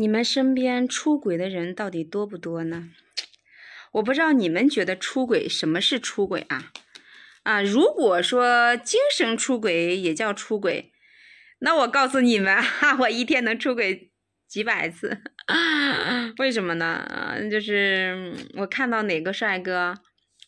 你们身边出轨的人到底多不多呢？我不知道你们觉得出轨什么是出轨啊？啊，如果说精神出轨也叫出轨，那我告诉你们哈，我一天能出轨几百次，为什么呢？就是我看到哪个帅哥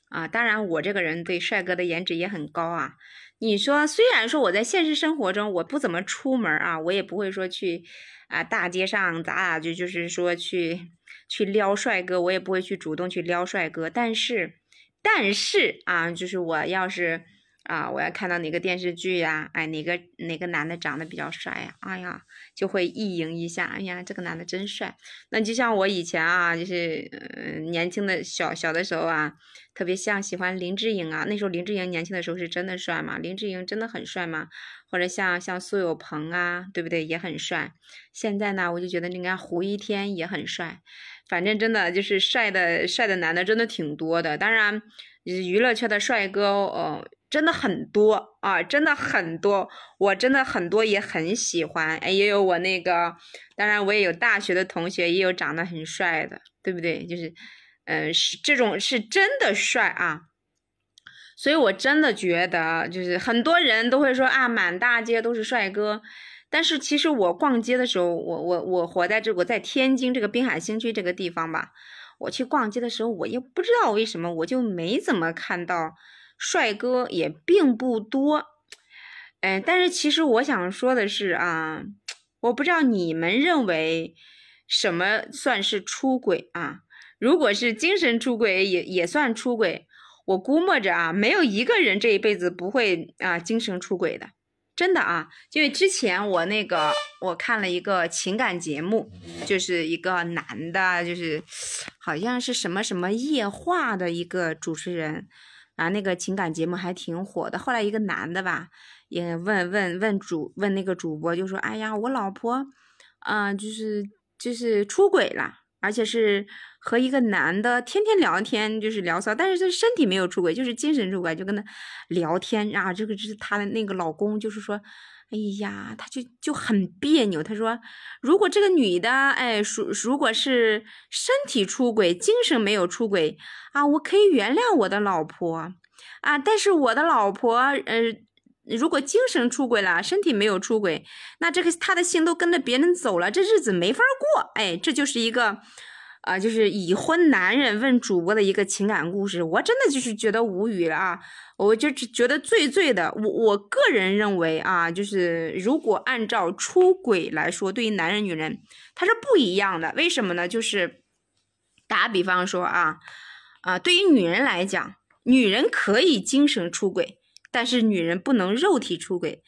啊，当然我这个人对帅哥的颜值也很高啊。你说，虽然说我在现实生活中我不怎么出门啊，我也不会说去啊大街上咋咋就就是说去去撩帅哥，我也不会去主动去撩帅哥，但是，但是啊，就是我要是。啊，我要看到哪个电视剧呀？哎，哪个哪个男的长得比较帅呀？哎呀，就会意淫一下。哎呀，这个男的真帅。那就像我以前啊，就是嗯，年轻的小小的时候啊，特别像喜欢林志颖啊。那时候林志颖年轻的时候是真的帅嘛？林志颖真的很帅嘛？或者像像苏有朋啊，对不对？也很帅。现在呢，我就觉得你看胡一天也很帅。反正真的就是帅的帅的男的真的挺多的。当然，娱乐圈的帅哥哦。真的很多啊，真的很多，我真的很多也很喜欢，哎，也有我那个，当然我也有大学的同学，也有长得很帅的，对不对？就是，嗯，是这种是真的帅啊，所以我真的觉得，就是很多人都会说啊，满大街都是帅哥，但是其实我逛街的时候，我我我活在这，我在天津这个滨海新区这个地方吧，我去逛街的时候，我也不知道为什么，我就没怎么看到。帅哥也并不多，哎，但是其实我想说的是啊，我不知道你们认为什么算是出轨啊？如果是精神出轨，也也算出轨。我估摸着啊，没有一个人这一辈子不会啊精神出轨的，真的啊，因为之前我那个我看了一个情感节目，就是一个男的，就是好像是什么什么夜话的一个主持人。啊，那个情感节目还挺火的。后来一个男的吧，也问问问主问那个主播，就说：“哎呀，我老婆，嗯，就是就是出轨了，而且是和一个男的天天聊天，就是聊骚。但是这身体没有出轨，就是精神出轨，就跟他聊天啊。这个是他的那个老公，就是说。”哎呀，他就就很别扭。他说，如果这个女的，哎，如如果是身体出轨，精神没有出轨啊，我可以原谅我的老婆啊。但是我的老婆，呃，如果精神出轨了，身体没有出轨，那这个他的心都跟着别人走了，这日子没法过。哎，这就是一个。啊，就是已婚男人问主播的一个情感故事，我真的就是觉得无语了啊！我就觉得最最的，我我个人认为啊，就是如果按照出轨来说，对于男人女人他是不一样的，为什么呢？就是打比方说啊，啊，对于女人来讲，女人可以精神出轨，但是女人不能肉体出轨。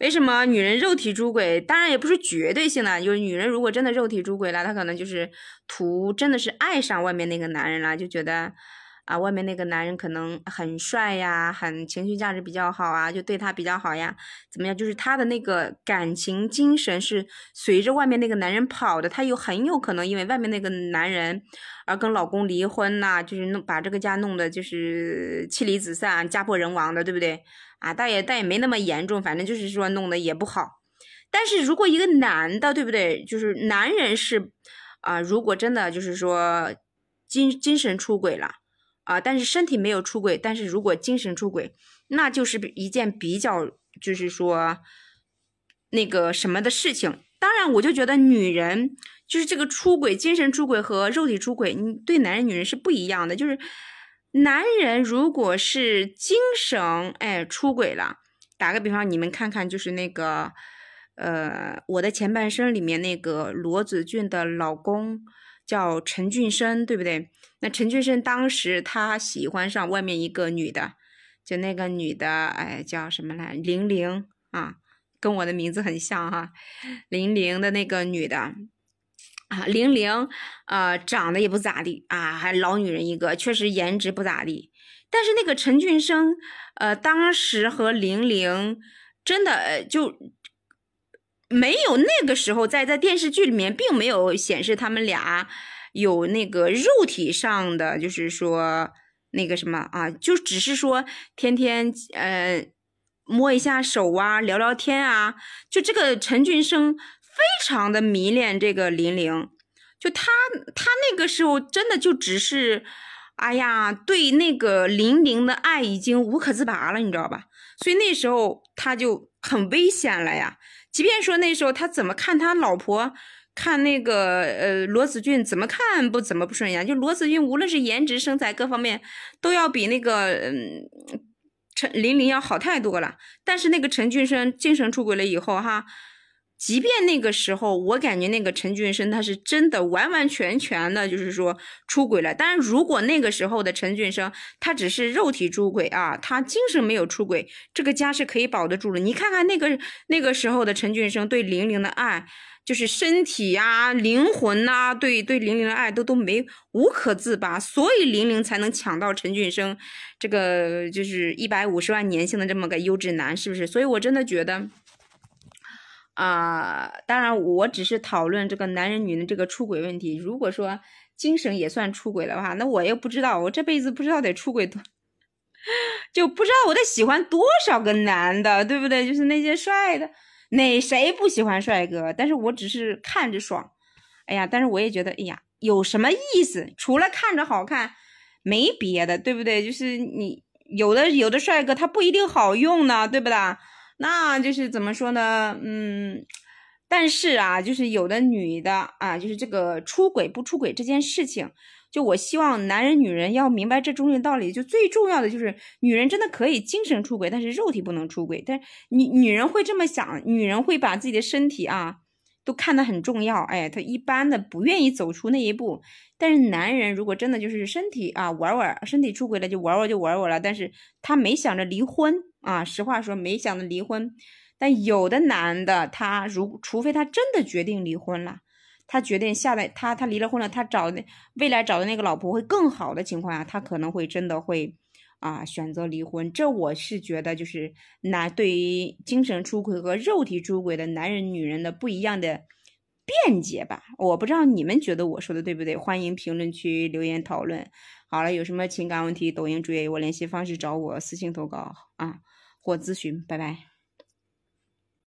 为什么女人肉体出轨？当然也不是绝对性的，就是女人如果真的肉体出轨了，她可能就是图真的是爱上外面那个男人了，就觉得。啊，外面那个男人可能很帅呀，很情绪价值比较好啊，就对她比较好呀，怎么样？就是她的那个感情精神是随着外面那个男人跑的，她又很有可能因为外面那个男人而跟老公离婚呐，就是弄把这个家弄的就是妻离子散、家破人亡的，对不对？啊，但也但也没那么严重，反正就是说弄得也不好。但是如果一个男的，对不对？就是男人是啊，如果真的就是说精精神出轨了。啊，但是身体没有出轨，但是如果精神出轨，那就是一件比较，就是说，那个什么的事情。当然，我就觉得女人就是这个出轨，精神出轨和肉体出轨，你对男人、女人是不一样的。就是男人如果是精神哎出轨了，打个比方，你们看看，就是那个呃，我的前半生里面那个罗子俊的老公。叫陈俊生，对不对？那陈俊生当时他喜欢上外面一个女的，就那个女的，哎，叫什么来？玲玲啊，跟我的名字很像哈。玲玲的那个女的啊，玲玲，呃，长得也不咋地啊，还老女人一个，确实颜值不咋地。但是那个陈俊生，呃，当时和玲玲真的就。没有那个时候，在在电视剧里面，并没有显示他们俩有那个肉体上的，就是说那个什么啊，就只是说天天呃摸一下手啊，聊聊天啊。就这个陈俊生非常的迷恋这个林玲，就他他那个时候真的就只是哎呀，对那个林玲的爱已经无可自拔了，你知道吧？所以那时候他就很危险了呀。即便说那时候他怎么看他老婆，看那个呃罗子俊怎么看不怎么不顺眼，就罗子俊无论是颜值、身材各方面，都要比那个嗯陈玲玲要好太多了。但是那个陈俊生精神出轨了以后哈。即便那个时候，我感觉那个陈俊生他是真的完完全全的，就是说出轨了。但是如果那个时候的陈俊生他只是肉体出轨啊，他精神没有出轨，这个家是可以保得住了。你看看那个那个时候的陈俊生对玲玲的爱，就是身体呀、灵魂呐，对对玲玲的爱都都没无可自拔，所以玲玲才能抢到陈俊生这个就是一百五十万年薪的这么个优质男，是不是？所以我真的觉得。啊，当然，我只是讨论这个男人女人这个出轨问题。如果说精神也算出轨的话，那我又不知道，我这辈子不知道得出轨多，就不知道我得喜欢多少个男的，对不对？就是那些帅的，哪谁不喜欢帅哥？但是我只是看着爽，哎呀，但是我也觉得，哎呀，有什么意思？除了看着好看，没别的，对不对？就是你有的有的帅哥他不一定好用呢，对不啦？那就是怎么说呢？嗯，但是啊，就是有的女的啊，就是这个出轨不出轨这件事情，就我希望男人女人要明白这中间道理。就最重要的就是，女人真的可以精神出轨，但是肉体不能出轨。但女女人会这么想，女人会把自己的身体啊。都看得很重要，哎，他一般的不愿意走出那一步，但是男人如果真的就是身体啊玩玩，身体出轨了就玩玩就玩玩了，但是他没想着离婚啊，实话说没想着离婚，但有的男的他如除非他真的决定离婚了，他决定下来他他离了婚了，他找的未来找的那个老婆会更好的情况下，他可能会真的会。啊，选择离婚，这我是觉得就是男对于精神出轨和肉体出轨的男人、女人的不一样的辩解吧。我不知道你们觉得我说的对不对，欢迎评论区留言讨论。好了，有什么情感问题，抖音主页有我联系方式找我私信投稿啊或咨询，拜拜。